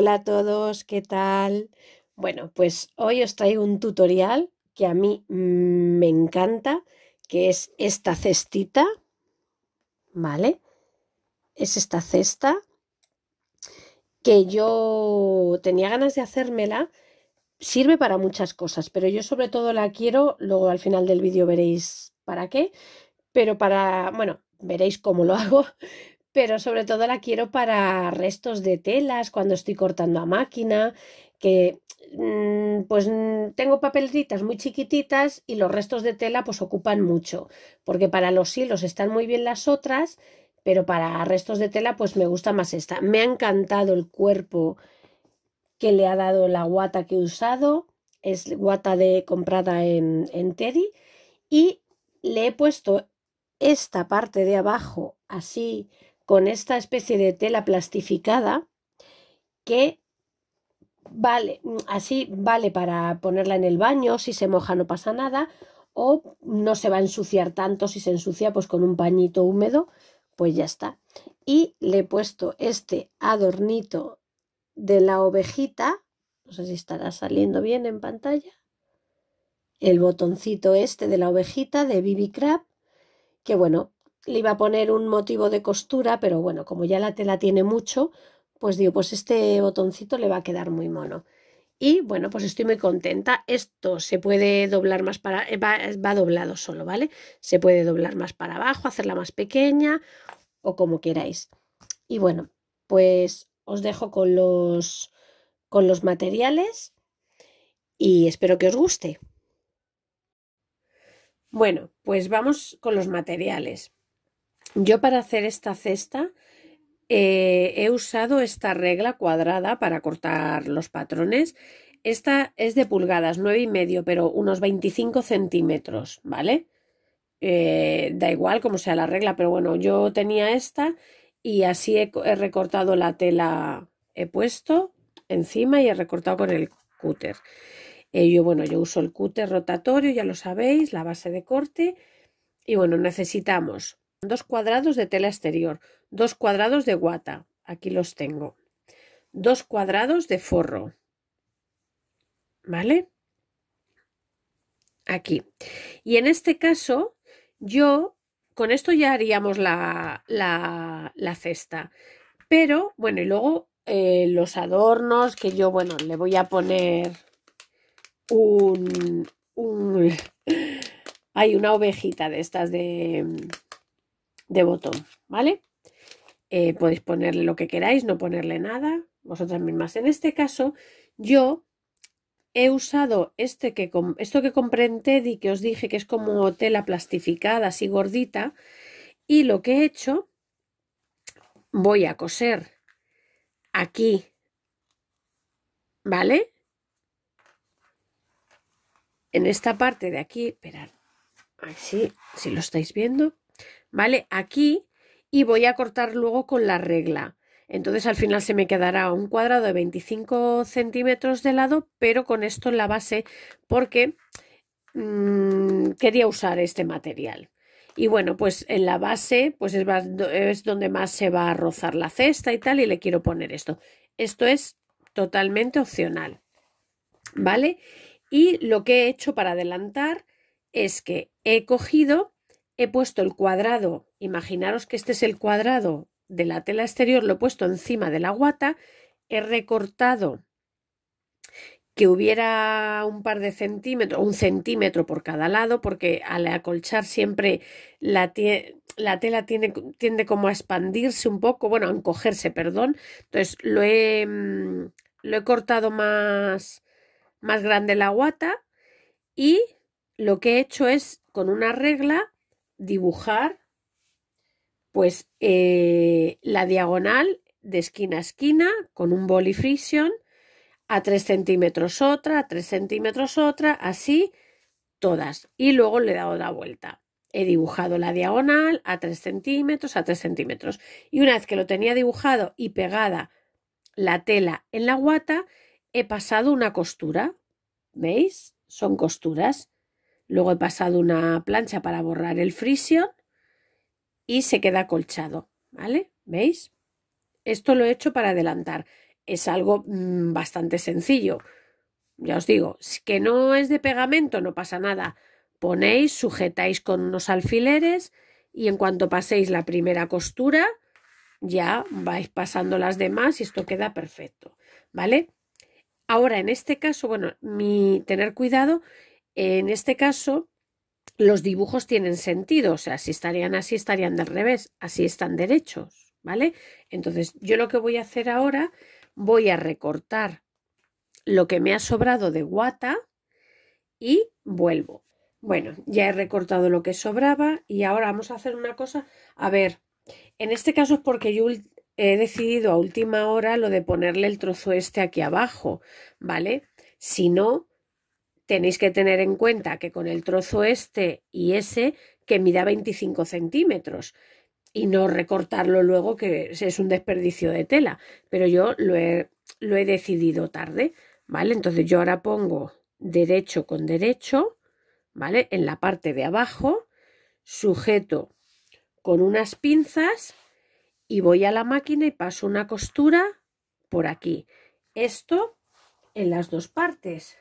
Hola a todos, ¿qué tal? Bueno, pues hoy os traigo un tutorial que a mí mm, me encanta, que es esta cestita, ¿vale? Es esta cesta que yo tenía ganas de hacérmela. Sirve para muchas cosas, pero yo sobre todo la quiero, luego al final del vídeo veréis para qué, pero para, bueno, veréis cómo lo hago, pero sobre todo la quiero para restos de telas, cuando estoy cortando a máquina, que mm, pues mm, tengo papelitas muy chiquititas y los restos de tela pues ocupan mucho, porque para los hilos están muy bien las otras, pero para restos de tela pues me gusta más esta. Me ha encantado el cuerpo que le ha dado la guata que he usado, es guata de comprada en, en Teddy y le he puesto esta parte de abajo así con esta especie de tela plastificada que vale, mm, así vale para ponerla en el baño, si se moja no pasa nada, o no se va a ensuciar tanto, si se ensucia pues con un pañito húmedo, pues ya está. Y le he puesto este adornito de la ovejita, no sé si estará saliendo bien en pantalla, el botoncito este de la ovejita de Bibi Crab, que bueno, le iba a poner un motivo de costura, pero bueno, como ya la tela tiene mucho, pues digo, pues este botoncito le va a quedar muy mono. Y bueno, pues estoy muy contenta. Esto se puede doblar más para... Eh, va, va doblado solo, ¿vale? Se puede doblar más para abajo, hacerla más pequeña o como queráis. Y bueno, pues os dejo con los, con los materiales y espero que os guste. Bueno, pues vamos con los materiales. Yo para hacer esta cesta eh, he usado esta regla cuadrada para cortar los patrones. Esta es de pulgadas, nueve y medio, pero unos 25 centímetros, ¿vale? Eh, da igual como sea la regla, pero bueno, yo tenía esta y así he, recortado la tela, he puesto encima y he recortado con el cúter. Eh, yo, bueno, yo uso el cúter rotatorio, ya lo sabéis, la base de corte. Y bueno, necesitamos dos cuadrados de tela exterior, dos cuadrados de guata, aquí los tengo, dos cuadrados de forro, ¿vale? Aquí. Y en este caso, yo con esto ya haríamos la, cesta, pero bueno, y luego eh, los adornos que yo, bueno, le voy a poner un hay una ovejita de estas de de botón, ¿vale? Eh, podéis ponerle lo que queráis, no ponerle nada, vosotras mismas. En este caso, yo he usado este que, esto que compré en Teddy, que os dije que es como tela plastificada, así gordita, y lo que he hecho, voy a coser aquí, ¿vale? En esta parte de aquí, esperad, así, si lo estáis viendo, ¿vale? Aquí y voy a cortar luego con la regla. Entonces al final se me quedará un cuadrado de 25 centímetros de lado, pero con esto en la base porque mm, quería usar este material. Y bueno, pues en la base pues es, es donde más se va a rozar la cesta y tal, y le quiero poner esto. Esto es totalmente opcional, ¿vale? Y lo que he hecho para adelantar es que he cogido he puesto el cuadrado, imaginaros que este es el cuadrado de la tela exterior, lo he puesto encima de la guata, he recortado que hubiera un par de centímetros, un centímetro por cada lado, porque al acolchar siempre la, la tela tiene, tiende como a expandirse un poco, bueno, a encogerse, perdón. Entonces lo he, mm, lo he cortado más, más grande la guata y lo que he hecho es con una regla dibujar pues eh, la diagonal de esquina a esquina con un boli a 3 centímetros otra, a 3 centímetros otra, así todas. Y luego le he dado la vuelta. He dibujado la diagonal a 3 centímetros, a 3 centímetros. Y una vez que lo tenía dibujado y pegada la tela en la guata, he pasado una costura. ¿Veis? Son costuras. Luego he pasado una plancha para borrar el frisión y se queda colchado, ¿vale? ¿Veis? Esto lo he hecho para adelantar. Es algo mm, bastante sencillo. Ya os digo, que no es de pegamento, no pasa nada. Ponéis, sujetáis con unos alfileres y en cuanto paséis la primera costura, ya vais pasando las demás y esto queda perfecto, ¿vale? Ahora, en este caso, bueno, mi tener cuidado en este caso, los dibujos tienen sentido, o sea, si estarían así, estarían del revés, así están derechos, ¿vale? Entonces, yo lo que voy a hacer ahora, voy a recortar lo que me ha sobrado de guata y vuelvo. Bueno, ya he recortado lo que sobraba y ahora vamos a hacer una cosa. A ver, en este caso es porque yo he decidido a última hora lo de ponerle el trozo este aquí abajo, ¿vale? Si no, tenéis que tener en cuenta que con el trozo este y ese, que mida 25 centímetros, y no recortarlo luego, que es un desperdicio de tela. Pero yo lo he, lo he decidido tarde, ¿vale? Entonces yo ahora pongo derecho con derecho, ¿vale? En la parte de abajo, sujeto con unas pinzas y voy a la máquina y paso una costura por aquí. Esto en las dos partes.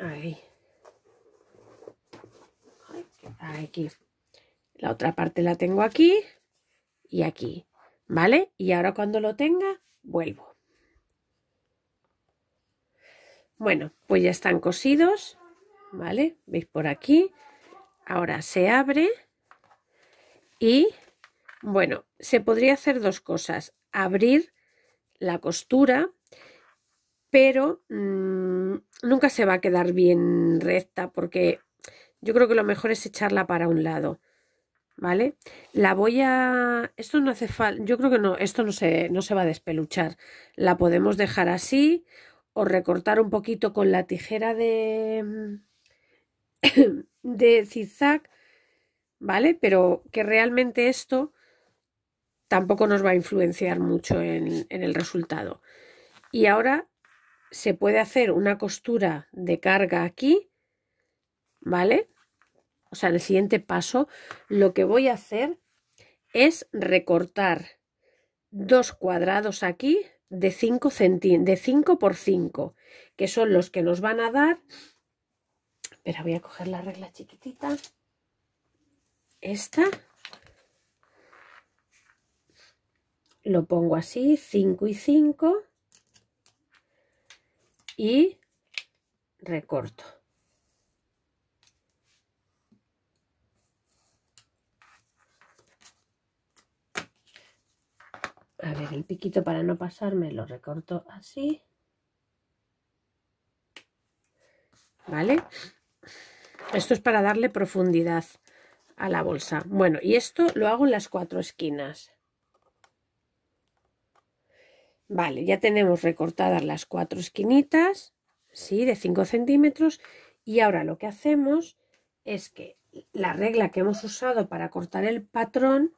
Ahí. Aquí. La otra parte la tengo aquí y aquí. ¿Vale? Y ahora cuando lo tenga, vuelvo. Bueno, pues ya están cosidos. ¿Vale? ¿Veis por aquí? Ahora se abre. Y, bueno, se podría hacer dos cosas. Abrir la costura pero mm, nunca se va a quedar bien recta porque yo creo que lo mejor es echarla para un lado. ¿Vale? La voy a... Esto no hace falta... Yo creo que no, esto no se, no se va a despeluchar. La podemos dejar así o recortar un poquito con la tijera de... de zigzag, ¿vale? Pero que realmente esto tampoco nos va a influenciar mucho en el resultado. Y ahora se puede hacer una costura de carga aquí, ¿vale? O sea, en el siguiente paso lo que voy a hacer es recortar dos cuadrados aquí de 5 de 5 por 5, que son los que nos van a dar Pero voy a coger la regla chiquitita. Esta. Lo pongo así, 5 y 5 y recorto. A ver, el piquito para no pasarme lo recorto así. ¿Vale? Esto es para darle profundidad a la bolsa. Bueno, y esto lo hago en las cuatro esquinas. Vale, ya tenemos recortadas las cuatro esquinitas, ¿sí? De 5 centímetros. Y ahora lo que hacemos es que la regla que hemos usado para cortar el patrón,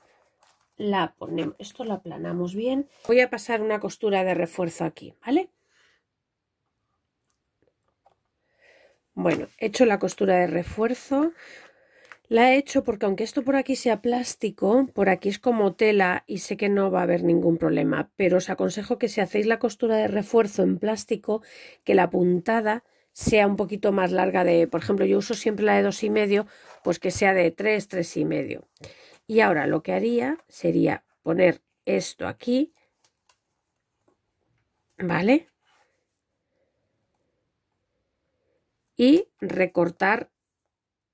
la ponemos, esto la aplanamos bien. Voy a pasar una costura de refuerzo aquí, ¿vale? Bueno, hecho la costura de refuerzo, la he hecho porque aunque esto por aquí sea plástico, por aquí es como tela y sé que no va a haber ningún problema, pero os aconsejo que si hacéis la costura de refuerzo en plástico, que la puntada sea un poquito más larga de, por ejemplo, yo uso siempre la de dos y medio, pues que sea de 3, tres y medio. Y ahora lo que haría sería poner esto aquí, ¿vale? Y recortar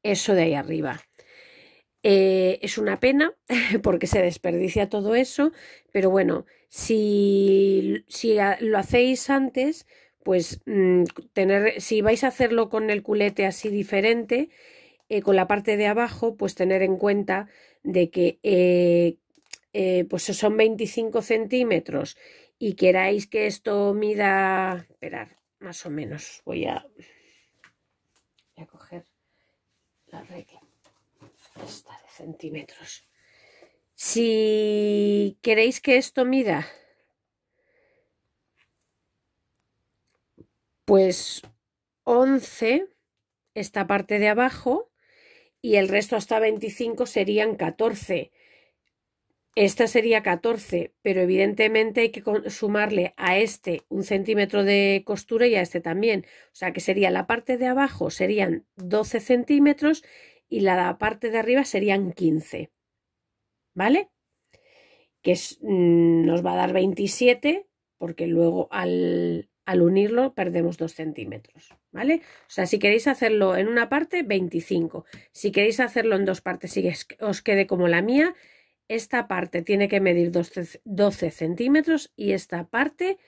eso de ahí arriba. Eh, es una pena porque se desperdicia todo eso, pero bueno, si, si lo hacéis antes, pues mm, tener, si vais a hacerlo con el culete así diferente, eh, con la parte de abajo, pues tener en cuenta de que eh, pues son 25 centímetros y queráis que esto mida, esperar, más o menos, voy a esta de centímetros si queréis que esto mida pues 11 esta parte de abajo y el resto hasta 25 serían 14 esta sería 14, pero evidentemente hay que sumarle a este un centímetro de costura y a este también. O sea que sería la parte de abajo serían 12 centímetros y la parte de arriba serían 15. ¿Vale? Que mm, nos va a dar 27 porque luego al, al unirlo perdemos 2 centímetros, ¿vale? O sea, si queréis hacerlo en una parte, 25. Si queréis hacerlo en dos partes y os quede como la mía, esta parte tiene que medir 12, centímetros y esta parte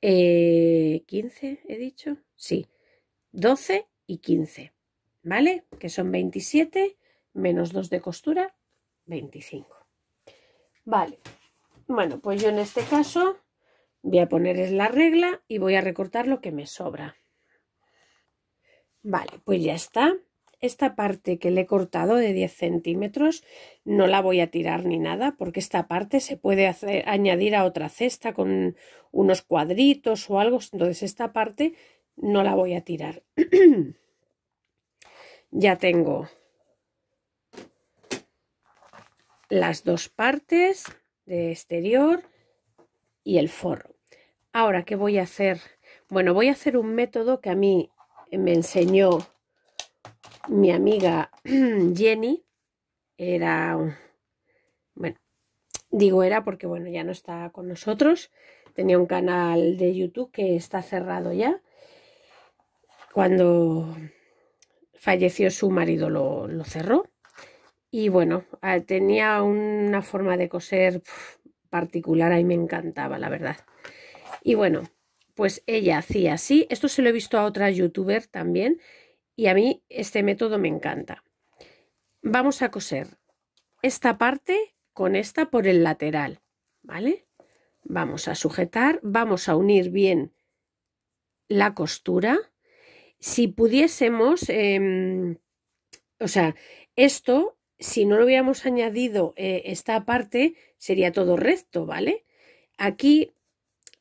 15, eh, he dicho, sí, 12 y 15, ¿vale? Que son 27 menos 2 de costura, 25. Vale, bueno, pues yo en este caso voy a poner la regla y voy a recortar lo que me sobra. Vale, pues ya está esta parte que le he cortado de 10 centímetros no la voy a tirar ni nada porque esta parte se puede hacer, añadir a otra cesta con unos cuadritos o algo, entonces esta parte no la voy a tirar. ya tengo las dos partes de exterior y el forro. Ahora, ¿qué voy a hacer? Bueno, voy a hacer un método que a mí me enseñó mi amiga Jenny era, bueno, digo era porque, bueno, ya no está con nosotros. Tenía un canal de YouTube que está cerrado ya. Cuando falleció su marido lo, lo cerró. Y bueno, tenía una forma de coser particular, ahí, me encantaba, la verdad. Y bueno, pues ella hacía así. Esto se lo he visto a otra youtuber también y a mí este método me encanta. Vamos a coser esta parte con esta por el lateral, ¿vale? Vamos a sujetar, vamos a unir bien la costura. Si pudiésemos, em, o sea, esto, si no lo hubiéramos añadido eh, esta parte, sería todo recto, ¿vale? Aquí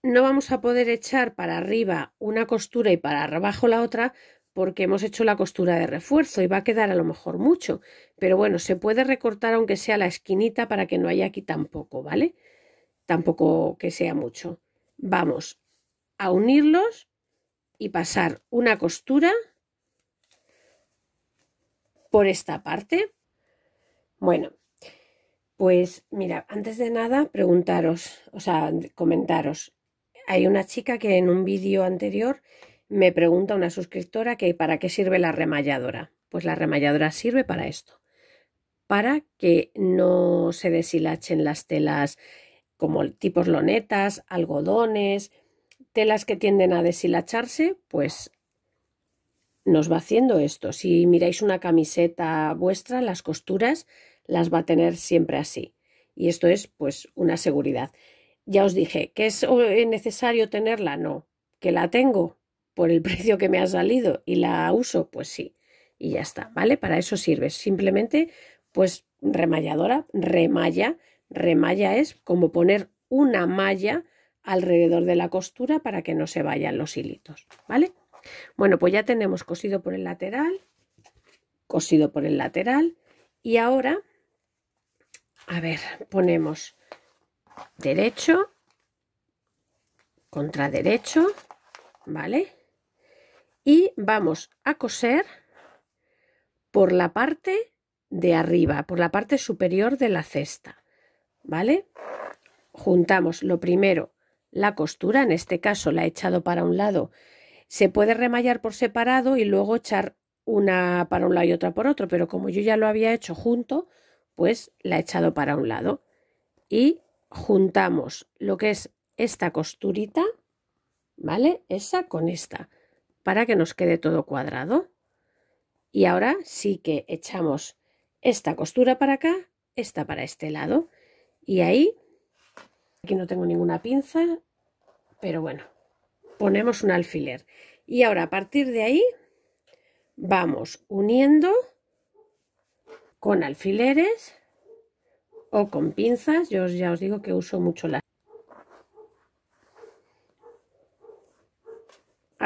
no vamos a poder echar para arriba una costura y para abajo la otra porque hemos hecho la costura de refuerzo y va a quedar a lo mejor mucho, pero bueno, se puede recortar aunque sea la esquinita para que no haya aquí tampoco, ¿vale? Tampoco que sea mucho. Vamos a unirlos y pasar una costura por esta parte. Bueno, pues mira, antes de nada preguntaros, o sea, comentaros. Hay una chica que en un vídeo anterior me pregunta una suscriptora que para qué sirve la remalladora. Pues la remalladora sirve para esto, para que no se deshilachen las telas como tipos lonetas, algodones, telas que tienden a deshilacharse, pues nos va haciendo esto. Si miráis una camiseta vuestra, las costuras las va a tener siempre así. Y esto es pues una seguridad. Ya os dije, ¿que es necesario tenerla? No. ¿Que la tengo? por el precio que me ha salido y la uso, pues sí, y ya está, ¿vale? Para eso sirve. Simplemente, pues remalladora, remalla. Remalla es como poner una malla alrededor de la costura para que no se vayan los hilitos, ¿vale? Bueno, pues ya tenemos cosido por el lateral, cosido por el lateral y ahora, a ver, ponemos derecho, contra derecho, ¿vale? y vamos a coser por la parte de arriba, por la parte superior de la cesta, ¿vale? Juntamos lo primero la costura, en este caso la he echado para un lado, se puede remallar por separado y luego echar una para un lado y otra por otro, pero como yo ya lo había hecho junto, pues la he echado para un lado y juntamos lo que es esta costurita, ¿vale? Esa con esta para que nos quede todo cuadrado. Y ahora sí que echamos esta costura para acá, esta para este lado. Y ahí, aquí no tengo ninguna pinza, pero bueno, ponemos un alfiler. Y ahora a partir de ahí vamos uniendo con alfileres o con pinzas. Yo ya os digo que uso mucho las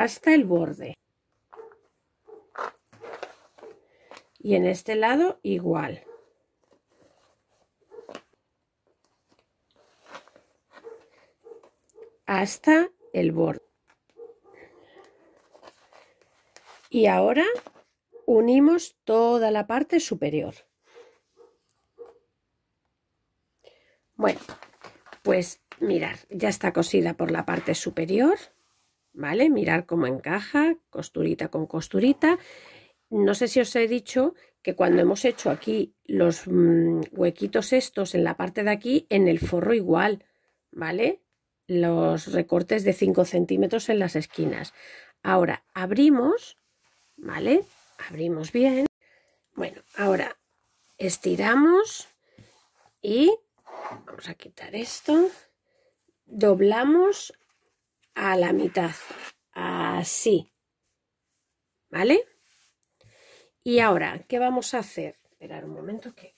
hasta el borde. Y en este lado igual. Hasta el borde. Y ahora unimos toda la parte superior. Bueno, pues mirar, ya está cosida por la parte superior. ¿vale? Mirar cómo encaja, costurita con costurita. No sé si os he dicho que cuando hemos hecho aquí los mm, huequitos estos en la parte de aquí, en el forro igual, ¿vale? Los recortes de 5 centímetros en las esquinas. Ahora abrimos, ¿vale? Abrimos bien. Bueno, ahora estiramos y vamos a quitar esto. Doblamos a la mitad, así, ¿vale? Y ahora, ¿qué vamos a hacer? Esperar un momento que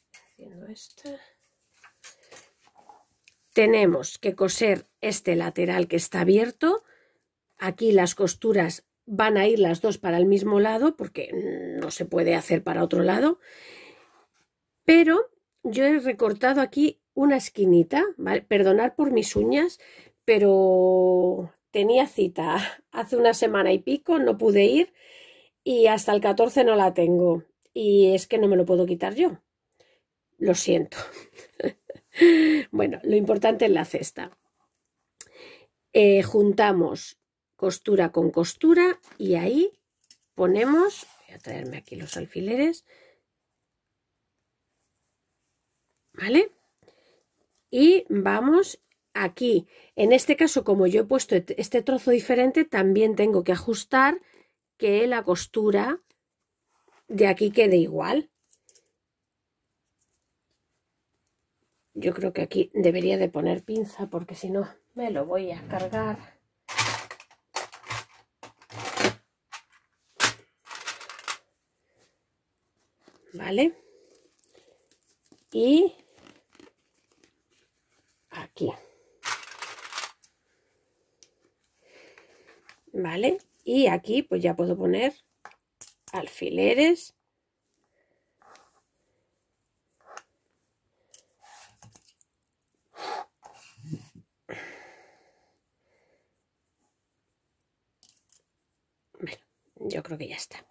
Tenemos que coser este lateral que está abierto. Aquí las costuras van a ir las dos para el mismo lado porque no se puede hacer para otro lado. Pero yo he recortado aquí una esquinita, Perdonar por mis uñas, pero tenía cita hace una semana y pico, no pude ir y hasta el 14 no la tengo. Y es que no me lo puedo quitar yo. Lo siento. bueno, lo importante es la cesta. Eh, juntamos costura con costura y ahí ponemos, voy a traerme aquí los alfileres, ¿vale? Y vamos aquí, en este caso, como yo he puesto este trozo diferente, también tengo que ajustar que la costura de aquí quede igual. Yo creo que aquí debería de poner pinza porque si no me lo voy a cargar. ¿Vale? Y aquí. ¿vale? Y aquí pues ya puedo poner alfileres. Bueno, yo creo que ya está.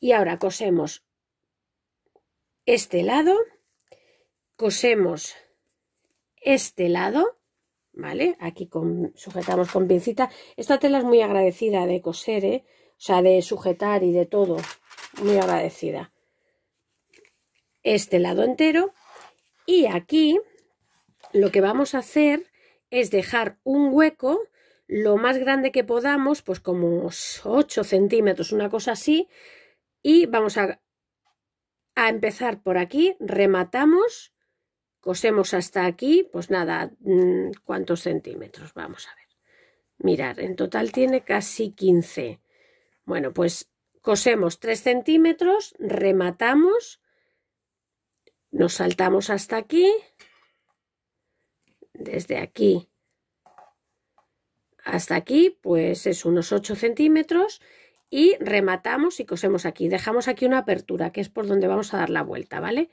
Y ahora cosemos este lado, cosemos este lado ¿vale? Aquí sujetamos con pincita. Esta tela es muy agradecida de coser, ¿eh? O sea, de sujetar y de todo. Muy agradecida. Este lado entero. Y aquí lo que vamos a hacer es dejar un hueco lo más grande que podamos, pues como 8 centímetros, una cosa así. Y vamos a empezar por aquí, rematamos cosemos hasta aquí, pues nada, mm, ¿cuántos centímetros? Vamos a ver. Mirar, en total tiene casi 15. Bueno, pues cosemos 3 centímetros, rematamos, nos saltamos hasta aquí, desde aquí hasta aquí, pues es unos 8 centímetros y rematamos y cosemos aquí. Dejamos aquí una apertura, que es por donde vamos a dar la vuelta, ¿vale?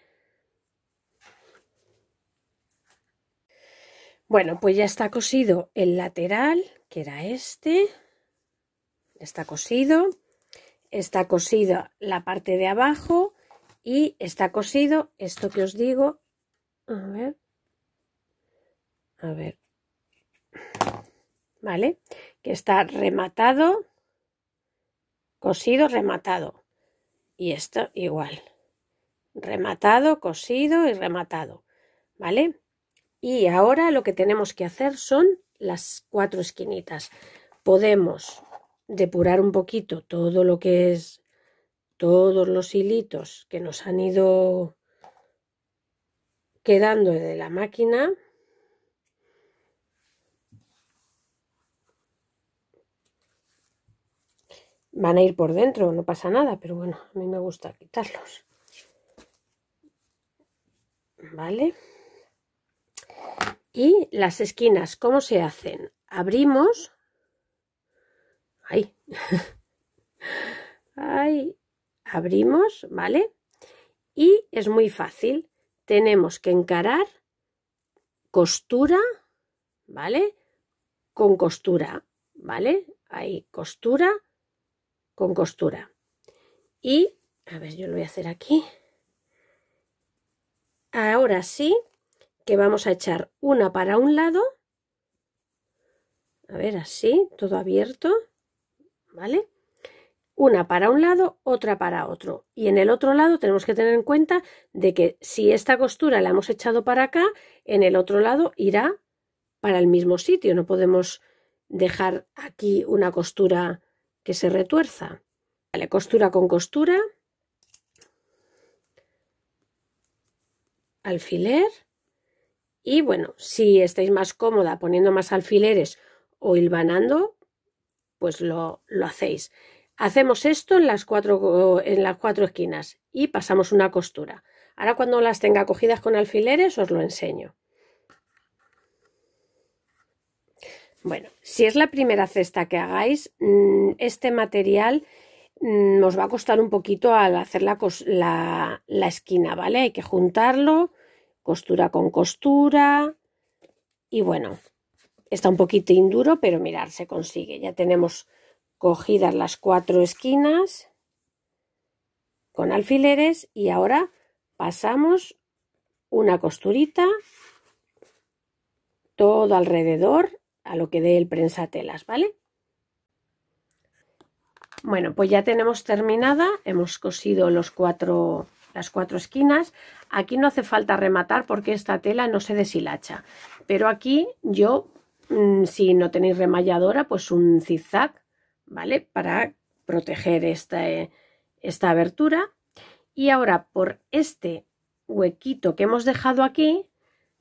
Bueno, pues ya está cosido el lateral, que era este. Está cosido. Está cosida la parte de abajo y está cosido esto que os digo. A ver. A ver. ¿Vale? Que está rematado, cosido, rematado. Y esto igual. Rematado, cosido y rematado. ¿Vale? Y ahora lo que tenemos que hacer son las cuatro esquinitas. Podemos depurar un poquito todo lo que es todos los hilitos que nos han ido quedando de la máquina. Van a ir por dentro, no pasa nada, pero bueno, a mí me gusta quitarlos. ¿Vale? Y las esquinas, ¿cómo se hacen? Abrimos. Abrimos, ¿vale? Y es muy fácil. Tenemos que encarar costura, ¿vale? Con costura, ¿vale? Ahí, costura con costura. Y, a ver, yo lo voy a hacer aquí. Ahora sí, que vamos a echar una para un lado, a ver, así, todo abierto, ¿vale? Una para un lado, otra para otro. Y en el otro lado tenemos que tener en cuenta de que si esta costura la hemos echado para acá, en el otro lado irá para el mismo sitio. No podemos dejar aquí una costura que se retuerza. Vale, costura con costura. Alfiler. Y bueno, si estáis más cómoda poniendo más alfileres o hilvanando, pues lo, hacéis. Hacemos esto en las, cuatro, en las esquinas y pasamos una costura. Ahora cuando las tenga cogidas con alfileres os lo enseño. Bueno, si es la primera cesta que hagáis, mm, este material nos mm, va a costar un poquito al hacer la, la, la esquina, ¿vale? Hay que juntarlo costura con costura y bueno, está un poquito induro, pero mirar, se consigue. Ya tenemos cogidas las cuatro esquinas con alfileres y ahora pasamos una costurita todo alrededor a lo que dé el prensatelas, ¿vale? Bueno, pues ya tenemos terminada, hemos cosido los cuatro las cuatro esquinas. Aquí no hace falta rematar porque esta tela no se deshilacha. Pero aquí yo, mm, si no tenéis remalladora, pues un zigzag, ¿vale? Para proteger esta, eh, esta abertura. Y ahora por este huequito que hemos dejado aquí,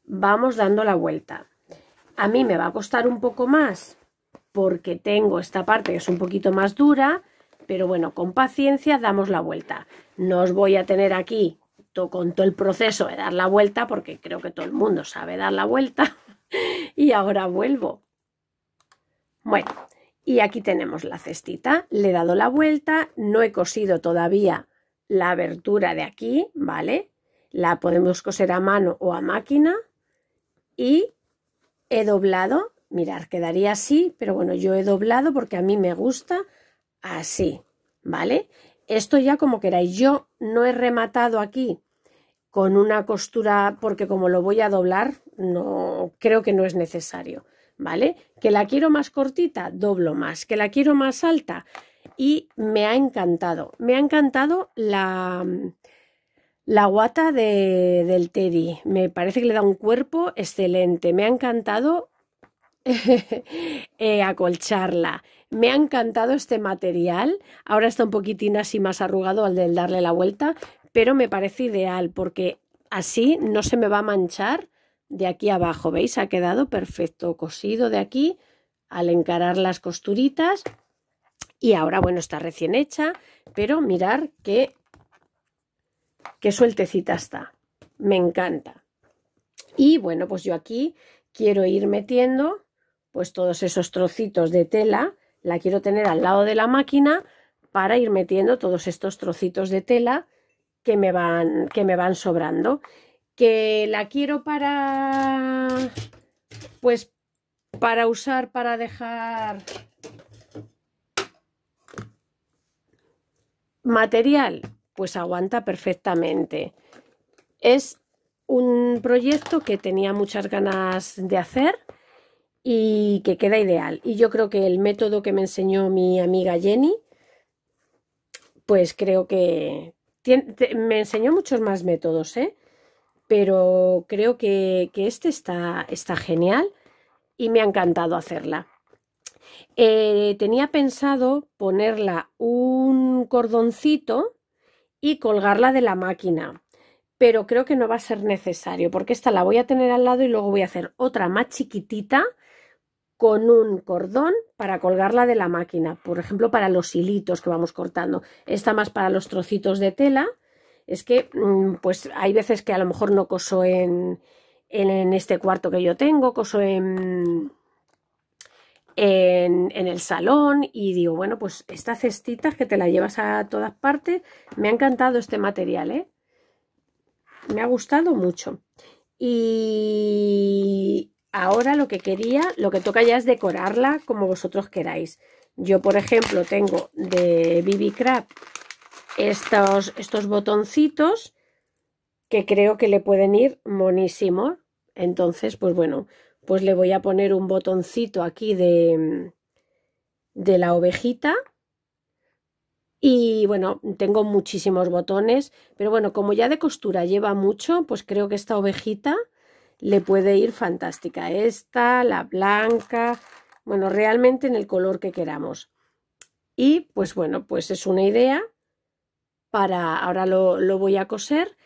vamos dando la vuelta. A mí me va a costar un poco más porque tengo esta parte que es un poquito más dura, pero bueno, con paciencia damos la vuelta. No os voy a tener aquí to con todo el proceso de dar la vuelta, porque creo que todo el mundo sabe dar la vuelta. y ahora vuelvo. Bueno, y aquí tenemos la cestita. Le he dado la vuelta, no he cosido todavía la abertura de aquí, ¿vale? La podemos coser a mano o a máquina. Y he doblado, mirar, quedaría así, pero bueno, yo he doblado porque a mí me gusta así, ¿vale? Esto ya como queráis. Yo no he rematado aquí con una costura porque como lo voy a doblar, no creo que no es necesario, ¿vale? Que la quiero más cortita, doblo más, que la quiero más alta y me ha encantado. Me ha encantado la guata de, del Teddy. Me parece que le da un cuerpo excelente. Me ha encantado eh, acolcharla. Me ha encantado este material. Ahora está un poquitín así más arrugado al darle la vuelta, pero me parece ideal porque así no se me va a manchar de aquí abajo. ¿Veis? Ha quedado perfecto cosido de aquí al encarar las costuritas. Y ahora, bueno, está recién hecha, pero mirar qué, qué sueltecita está. Me encanta. Y bueno, pues yo aquí quiero ir metiendo pues todos esos trocitos de tela la quiero tener al lado de la máquina para ir metiendo todos estos trocitos de tela que me van, que me van sobrando. Que la quiero para, pues, para usar, para dejar material, pues aguanta perfectamente. Es un proyecto que tenía muchas ganas de hacer y que queda ideal. Y yo creo que el método que me enseñó mi amiga Jenny, pues creo que me enseñó muchos más métodos, ¿eh? pero creo que, este está, está, genial y me ha encantado hacerla. Eh, tenía pensado ponerla un cordoncito y colgarla de la máquina, pero creo que no va a ser necesario porque esta la voy a tener al lado y luego voy a hacer otra más chiquitita con un cordón para colgarla de la máquina, por ejemplo, para los hilitos que vamos cortando. Esta más para los trocitos de tela. Es que, mm, pues, hay veces que a lo mejor no coso en, este cuarto que yo tengo, coso en, en, el salón y digo, bueno, pues esta cestita que te la llevas a todas partes, me ha encantado este material, ¿eh? Me ha gustado mucho. Y, ahora lo que quería, lo que toca ya es decorarla como vosotros queráis. Yo, por ejemplo, tengo de Bibi Crab estos, estos botoncitos que creo que le pueden ir monísimo. Entonces, pues bueno, pues le voy a poner un botoncito aquí de, de la ovejita. Y bueno, tengo muchísimos botones, pero bueno, como ya de costura lleva mucho, pues creo que esta ovejita le puede ir fantástica. Esta, la blanca, bueno, realmente en el color que queramos. Y pues bueno, pues es una idea para, ahora lo, voy a coser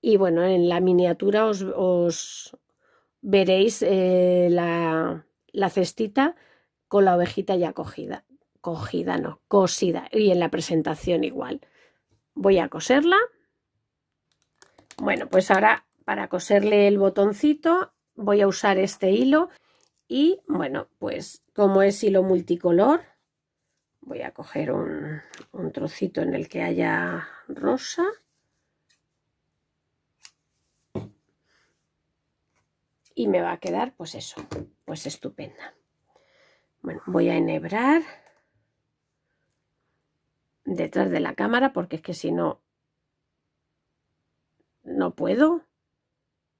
y bueno, en la miniatura os, veréis eh, la, la, cestita con la ovejita ya cogida, cogida no, cosida y en la presentación igual. Voy a coserla. Bueno, pues ahora para coserle el botoncito voy a usar este hilo y bueno, pues como es hilo multicolor, voy a coger un, trocito en el que haya rosa. Y me va a quedar pues eso, pues estupenda. Bueno, voy a enhebrar detrás de la cámara porque es que si no, no puedo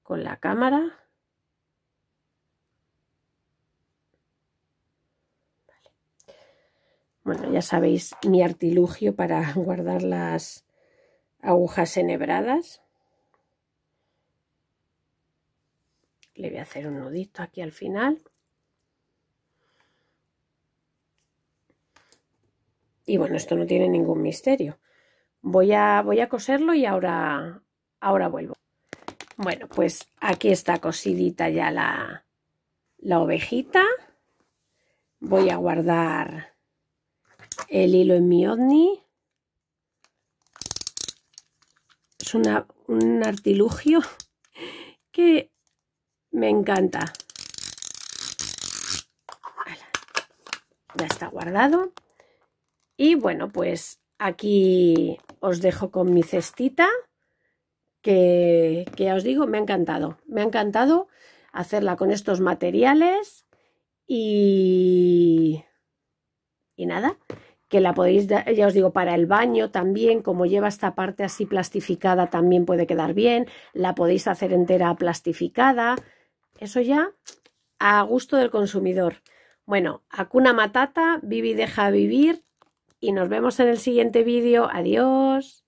con la cámara. Bueno, ya sabéis mi artilugio para guardar las agujas enhebradas. Le voy a hacer un nudito aquí al final. Y bueno, esto no tiene ningún misterio. Voy a, voy a coserlo y ahora, ahora vuelvo. Bueno, pues aquí está cosidita ya la, ovejita. Voy a guardar el hilo en mi ovni. Es un artilugio que me encanta. Ya está guardado. Y bueno, pues aquí os dejo con mi cestita que, ya os digo, me ha encantado. Me ha encantado hacerla con estos materiales y, y nada, que la podéis, ya os digo, para el baño también, como lleva esta parte así plastificada también puede quedar bien, la podéis hacer entera plastificada, eso ya a gusto del consumidor. Bueno, cuna Matata, Vivi deja vivir y nos vemos en el siguiente vídeo. Adiós.